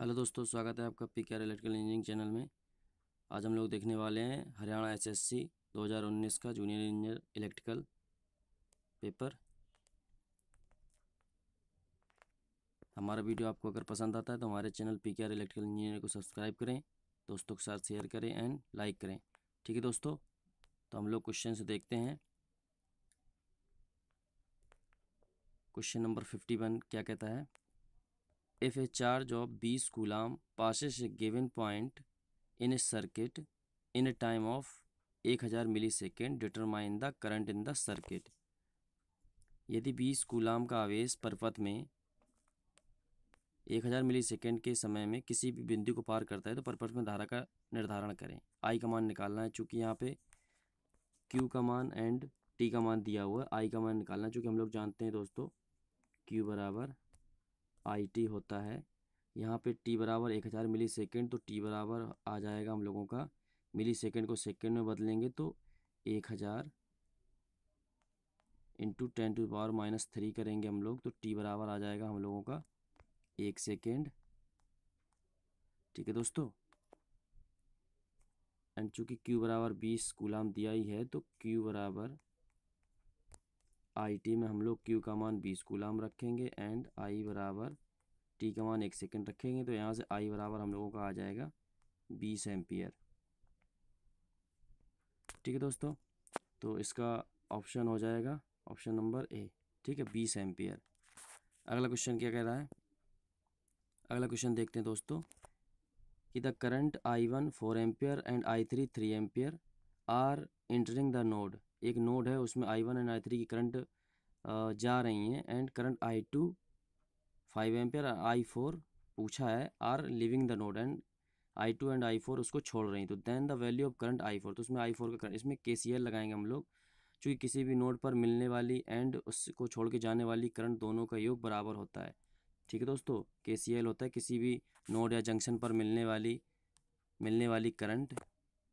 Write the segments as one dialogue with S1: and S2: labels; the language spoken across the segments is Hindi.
S1: हेलो दोस्तों स्वागत है आपका p care electrical engineering channel में आज हम लोग देखने वाले हैं हरियाणा एसएससी 2019 का जूनियर इंजीनियर इलेक्ट्रिकल पेपर हमारा वीडियो आपको अगर पसंद आता है तो हमारे channel P care electrical engineer को सब्सक्राइब करें दोस्तों के साथ शेयर करें एंड लाइक करें ठीक है दोस्तों तो हम लोग क्वेश्चन से देखते हैं क्वेश्चन नंबर फिफ्टी वन क्या कहता है if a charge of b coulomb passes a given point in a circuit in a time of 1000 millisecond determine the current in the circuit यदि 20 कूलाम का आवेश परपथ में 1000 मिलीसेकंड के समय में किसी भी बिंदु को पार करता है तो परपथ में धारा का निर्धारण करें आई का मान निकालना है चूँकि यहाँ पे क्यू का मान एंड टी का मान दिया हुआ है आई का मान निकालना चूँकि हम लोग जानते हैं दोस्तों क्यू बराबर आई टी होता है यहाँ पे टी बराबर एक हज़ार मिली सेकेंड तो टी बराबर आ जाएगा हम लोगों का मिली सेकेंड को सेकेंड में बदलेंगे तो एक हज़ार into ten to power minus three करेंगे हम लोग तो टी बराबर आ जाएगा हम लोगों का एक सेकेंड ठीक है दोस्तों एंड चूँकि क्यू बराबर बीस गुलाम दिया ही है तो क्यू बराबर आई टी में हम लोग क्यू का मान बीस गुलाम रखेंगे एंड आई बराबर टी का मान एक सेकेंड रखेंगे तो यहाँ से आई बराबर हम लोगों का आ जाएगा बीस एम्पियर ठीक है दोस्तों तो इसका ऑप्शन हो जाएगा ऑप्शन नंबर ए ठीक है बीस एम्पियर अगला क्वेश्चन क्या कह रहा है अगला क्वेश्चन देखते हैं दोस्तों कि the current I one four ampere and I three three ampere are entering the node एक नोड है उसमें I one and I three की करंट जा रही हैं and current I two five ampere I four पूछा है are leaving the node and I two and I four उसको छोड़ रही तो then the value of current I four तो उसमें आई फोर का करंट इसमें के सी एल लगाएंगे हम लोग चूँकि किसी भी नोड पर मिलने वाली एंड उसको छोड़ के जाने वाली करंट दोनों का योग बराबर होता है ठीक है दोस्तों के सी एल होता है किसी भी नोड या जंक्शन पर मिलने वाली मिलने वाली करंट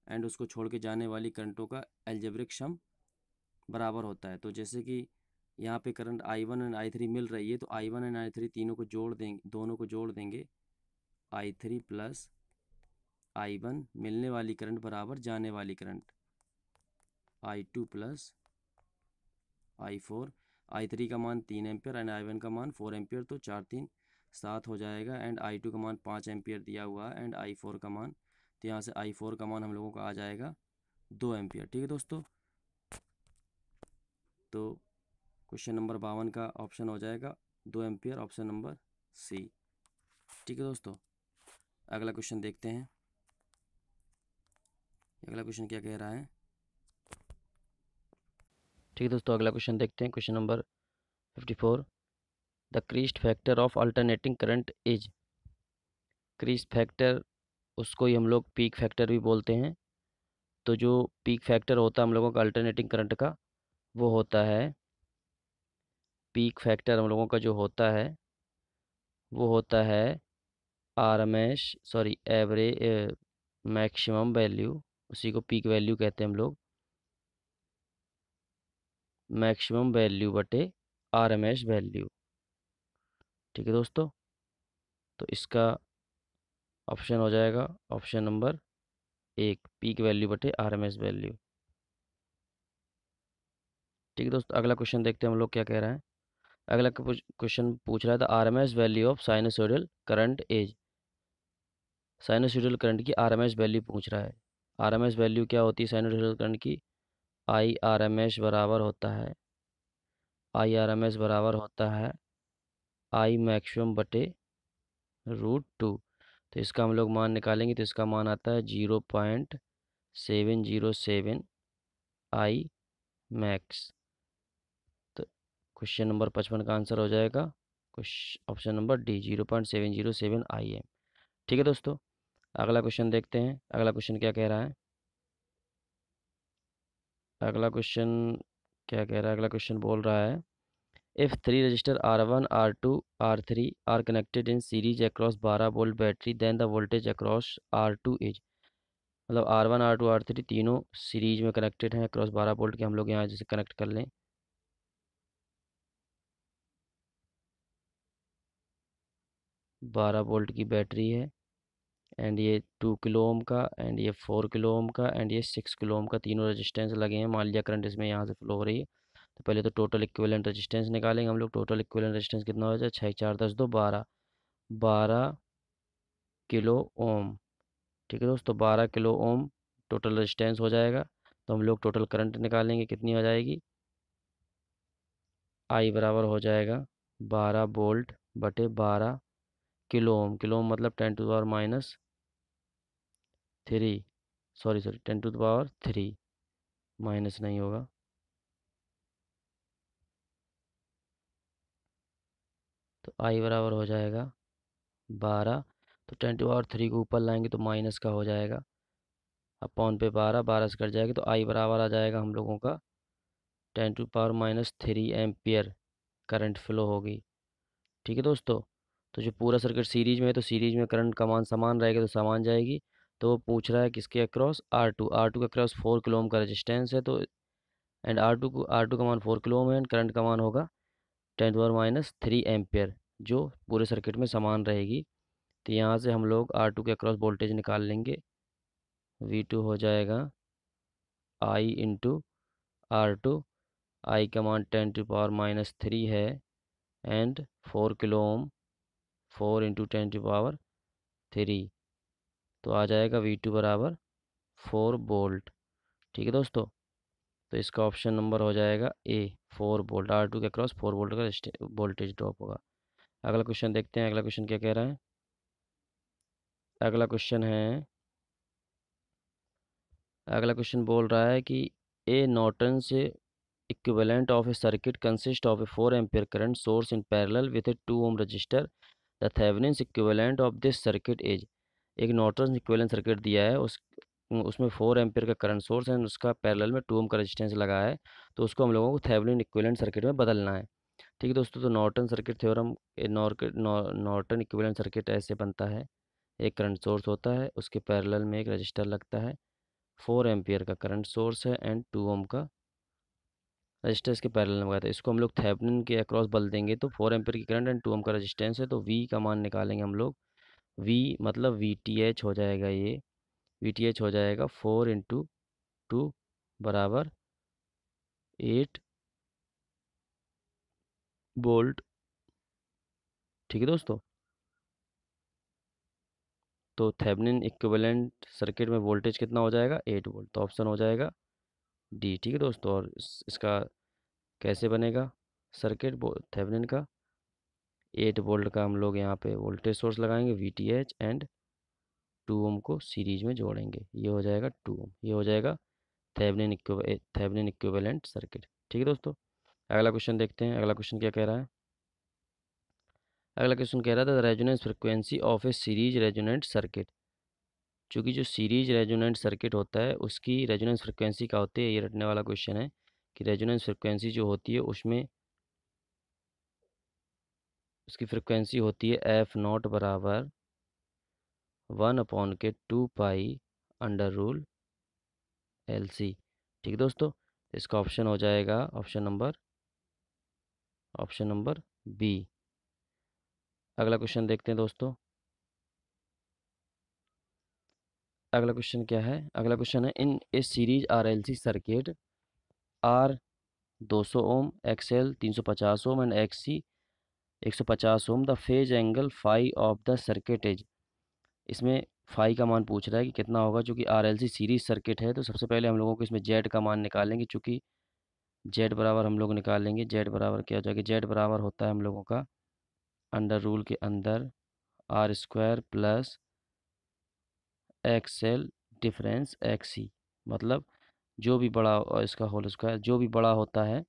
S1: एंड उसको छोड़ के जाने वाली करंटों का एल्जेब्रिक सम बराबर होता है तो जैसे कि यहाँ पे current I one and I three मिल रही है तो I one and I three तीनों को जोड़ देंगे दोनों को जोड़ देंगे I three plus I one मिलने वाली करंट बराबर जाने वाली current I two plus I four I three का मान तीन एम्पियर एंड आई वन का मान फोर एम्पियर तो चार तीन सात हो जाएगा एंड आई टू का मान पाँच एम्पियर दिया हुआ है एंड आई फोर का मान तो यहाँ से आई फोर का मान हम लोगों का आ जाएगा दो एम्पियर ठीक है दोस्तों तो क्वेश्चन नंबर बावन का ऑप्शन हो जाएगा दो एम्पियर ऑप्शन नंबर सी ठीक है दोस्तों अगला क्वेश्चन देखते हैं अगला क्वेश्चन क्या कह रहा है ठीक है दोस्तों अगला क्वेश्चन देखते हैं question number fifty four the crest factor of alternating current is crest factor उसको ही हम लोग पीक फैक्टर भी बोलते हैं तो जो पीक फैक्टर होता है हम लोगों का अल्टरनेटिंग करंट का वो होता है पीक फैक्टर हम लोगों का जो होता है वो होता है R M S sorry average maximum value उसी को पीक वैल्यू कहते हैं हम लोग मैक्सिमम वैल्यू बटे आर एम एस वैल्यू ठीक है दोस्तों तो इसका ऑप्शन हो जाएगा ऑप्शन नंबर एक पीक वैल्यू बटे आर एम एस वैल्यू ठीक है दोस्तों अगला क्वेश्चन देखते हैं हम लोग क्या कह रहे हैं अगला क्वेश्चन पूछ रहा है the R M S value of sinusoidal current as sinusoidal current की आर एम एस वैल्यू पूछ रहा है आर एम एस वैल्यू क्या होती है साइनोसोडियल करंट की आई आर एम एस बराबर होता है आई आर एम एस बराबर होता है आई मैक्सिमम बटे रूट टू तो इसका हम लोग मान निकालेंगे तो इसका मान आता है zero point seven zero seven I max question number पचपन का आंसर हो जाएगा question option number D zero point seven zero seven I M ठीक है दोस्तों अगला क्वेश्चन देखते हैं अगला क्वेश्चन क्या कह रहा है अगला क्वेश्चन क्या कह रहा है अगला क्वेश्चन बोल रहा है if three resistor R one R two R three are connected in series across बारह volt battery then the voltage across R two is मतलब R one R two R three तीनों सीरीज में कनेक्टेड हैं अक्रॉस बारह वोल्ट के हम लोग यहाँ जैसे कनेक्ट कर लें बारह वोल्ट की बैटरी है एंड ये टू किलो ओम का एंड ये फोर किलो ओम का एंड ये सिक्स किलो ओम का तीनों रेजिस्टेंस लगे हैं मान लिया करंट इसमें यहाँ से फ्लो हो रही है तो पहले तो टोटल इक्विवेलेंट रेजिस्टेंस निकालेंगे हम लोग टोटल इक्विवेलेंट रेजिस्टेंस कितना हो जाए छः चार दस दो बारह बारह किलो ओम ठीक है दोस्तों बारह किलो ओम टोटल रजिस्टेंस हो जाएगा तो हम लोग टोटल करंट निकालेंगे कितनी हो जाएगी आई बराबर हो जाएगा बारह बोल्ट बटे बारह किलो ओम किलो ओम मतलब ten to power minus three sorry sorry ten to power three minus नहीं होगा तो आई बराबर हो जाएगा बारह तो टेन टू पावर थ्री को ऊपर लाएंगे तो माइनस का हो जाएगा पौन पे बारह बारह से कट जाएगा तो आई बराबर आ जाएगा हम लोगों का ten to power minus three ampere current flow होगी ठीक है दोस्तों तो जो पूरा सर्किट सीरीज में है तो सीरीज में करंट का मान समान रहेगा तो समान जाएगी तो पूछ रहा है किसके across R two R two के अक्रॉस फोर किलोम का रजिस्टेंस है तो एंड आर टू को आर टू का मान फोर किलोम है एंड करंट का मान होगा ten power minus three ampere जो पूरे सर्किट में समान रहेगी तो यहाँ से हम लोग आर टू के अक्रॉस वोल्टेज निकाल लेंगे वी टू हो जाएगा I into R two I का मान ten to power minus three है and four kilo ohm four into ten to power three तो आ जाएगा वी टू बराबर फोर बोल्ट ठीक है दोस्तों तो इसका ऑप्शन नंबर हो जाएगा A four volt R two के क्रॉस फोर बोल्ट का वोल्टेज ड्रॉप होगा अगला क्वेश्चन देखते हैं अगला क्वेश्चन क्या कह रहा है अगला क्वेश्चन है अगला क्वेश्चन बोल रहा है कि a Norton's equivalent of a circuit consist of a four ampere current source in parallel with a two ohm resistor the Thevenin's equivalent of this circuit is एक नॉर्टन इक्विवेलेंट सर्किट दिया है उस उसमें फोर एम्पियर का करंट सोर्स है उसका पैरेलल में टू ओम का रेजिस्टेंस लगा है तो उसको हम लोगों को थेवनिन इक्विवेलेंट सर्किट में बदलना है ठीक है दोस्तों तो Norton circuit theorem Norton equivalent circuit ऐसे बनता है एक करंट सोर्स होता है उसके पैरेलल में एक रजिस्टर लगता है फोर एम्पियर का करंट सोर्स है एंड टू ओम का रजिस्टेंस के पैरल में था इसको हम लोग थैपनिन के अक्रॉस बल देंगे तो फोर एम्पियर की करंट एंड टू एम का रजिस्टेंस है तो वी का मान निकालेंगे हम लोग वी मतलब वी टी एच हो जाएगा ये वी टी एच हो जाएगा फोर इंटू टू बराबर एट बोल्ट ठीक है दोस्तों तो थेबनिन इक्विवेलेंट सर्किट में वोल्टेज कितना हो जाएगा एट वोल्ट तो ऑप्शन हो जाएगा डी ठीक है दोस्तों और इस, इसका कैसे बनेगा सर्किट थेवनिन का एट वोल्ट का हम लोग यहाँ पे वोल्टेज सोर्स लगाएंगे V T H and two ohm को सीरीज में जोड़ेंगे ये हो जाएगा टू ओम ये हो जाएगा थेवनिन थेवनिन इक्विवेलेंट सर्किट ठीक है दोस्तों अगला क्वेश्चन देखते हैं अगला क्वेश्चन क्या कह रहा है अगला क्वेश्चन कह रहा था resonance frequency of a series resonant circuit चूँकि जो सीरीज रेजोनेंट सर्किट होता है उसकी रेजोनेंस फ्रिक्वेंसी क्या होती है ये रटने वाला क्वेश्चन है कि रेजोनेंस फ्रिक्वेंसी जो होती है उसमें उसकी फ्रिक्वेंसी होती है एफ नॉट बराबर वन अपॉन के two pi under root L C ठीक है दोस्तों इसका ऑप्शन हो जाएगा option number option number B अगला क्वेश्चन देखते हैं दोस्तों अगला क्वेश्चन क्या है अगला क्वेश्चन है in a series R L C circuit R 200 ohm तीन सौ पचास ओम एंड एक सौ पचास ohm the phase angle phi of the circuit is इसमें फाई का मान पूछ रहा है कि कितना होगा चूँकि R L C series circuit है तो सबसे पहले हम लोगों को इसमें जेड का मान निकालेंगे चूँकि जेड बराबर हम लोग निकालेंगे जेड बराबर क्या हो जाएगा जेड बराबर होता है हम लोगों का अंडर रूल के अंदर R square plus X L difference X C मतलब जो भी बड़ा इसका होल स्क्वायर जो भी बड़ा होता है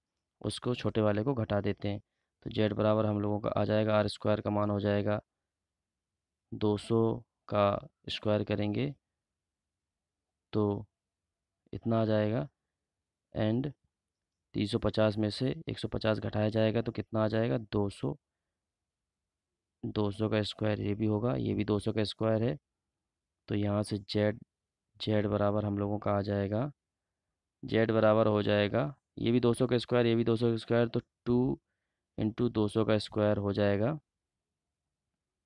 S1: उसको छोटे वाले को घटा देते हैं तो जेड बराबर हम लोगों का आ जाएगा आर स्क्वायर का मान हो जाएगा 200 का स्क्वायर करेंगे तो इतना आ जाएगा एंड 350 में से 150 घटाया जाएगा तो कितना आ जाएगा 200 200 का स्क्वायर ये भी होगा ये भी 200 का स्क्वायर है तो यहाँ से जेड जेड बराबर हम लोगों का आ जाएगा जेड बराबर हो जाएगा ये भी 200 का स्क्वायर ये भी 200 का स्क्वायर तो टू इंटू दो का स्क्वायर हो जाएगा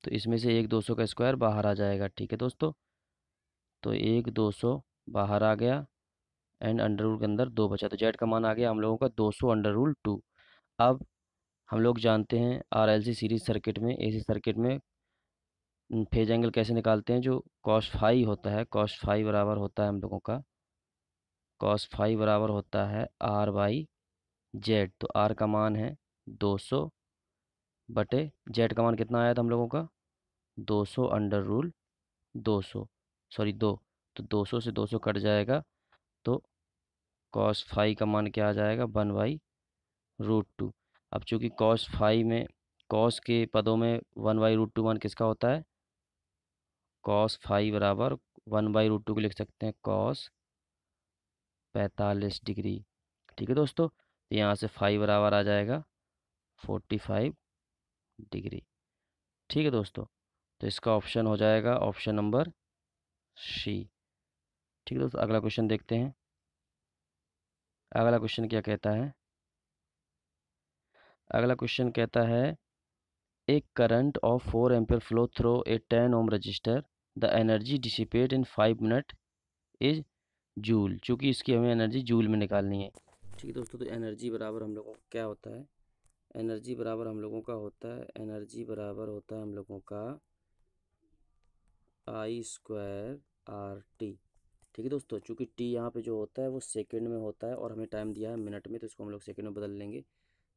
S1: तो इसमें से एक 200 का स्क्वायर बाहर आ जाएगा ठीक है दोस्तों तो एक 200 बाहर आ गया एंड अंडर रूल के अंदर दो बचा तो जेड का मान आ गया हम लोगों का 200 अंडर रूल टू अब हम लोग जानते हैं सी सीरीज सर्किट में एसी सर्किट में फेज एंगल कैसे निकालते हैं जो कॉस्ट फाई होता है कॉस्ट फाई बराबर होता है हम लोगों का कॉस फाइव बराबर होता है आर बाई जेड तो आर का मान है दो सौ बटे जेड का मान कितना आया था हम लोगों का दो सौ अंडर रूल दो सौ सॉरी दो तो दो सौ से दो सौ कट जाएगा तो कॉस फाइव का मान क्या आ जाएगा वन बाई रूट टू अब चूँकि कॉस फाइव में कॉस के पदों में one by root two one किसका होता है कॉस फाइव बराबर वन बाई रूट टू को लिख सकते हैं कॉस पैंतालीस डिग्री ठीक है दोस्तों तो यहाँ से फाइव बराबर आ जाएगा फोर्टी फाइव डिग्री ठीक है दोस्तों तो इसका ऑप्शन हो जाएगा ऑप्शन नंबर सी ठीक है दोस्तों अगला क्वेश्चन देखते हैं अगला क्वेश्चन क्या कहता है अगला क्वेश्चन कहता है एक current of four ampere flow through a ten ohm resistor the energy dissipate in five minute is joule चूँकि इसकी हमें एनर्जी जूल में निकालनी है ठीक है दोस्तों तो एनर्जी बराबर हम लोगों क्या होता है एनर्जी बराबर हम लोगों का होता है एनर्जी बराबर होता है हम लोगों का आई स्क्वायर आर टी ठीक है दोस्तों चूँकि टी यहाँ पे जो होता है वो सेकंड में होता है और हमें टाइम दिया है मिनट में तो इसको हम लोग सेकंड में बदल लेंगे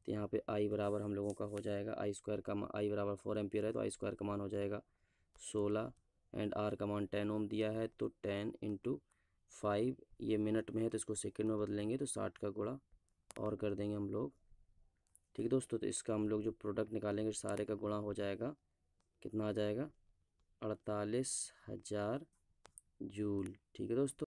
S1: तो यहाँ पे आई बराबर हम लोगों का हो जाएगा आई स्क्वायर का आई बराबर फोर एम्पियर है तो आई स्क्वायर का मान हो जाएगा सोलह एंड आर का मान टेन ओम दिया है तो टेन इंटू फाइव ये मिनट में है तो इसको सेकेंड में बदलेंगे तो साठ का गुड़ा और कर देंगे हम लोग ठीक है दोस्तों तो इसका हम लोग जो प्रोडक्ट निकालेंगे सारे का गुणा हो जाएगा कितना आ जाएगा अड़तालीस हज़ार जूल ठीक है दोस्तों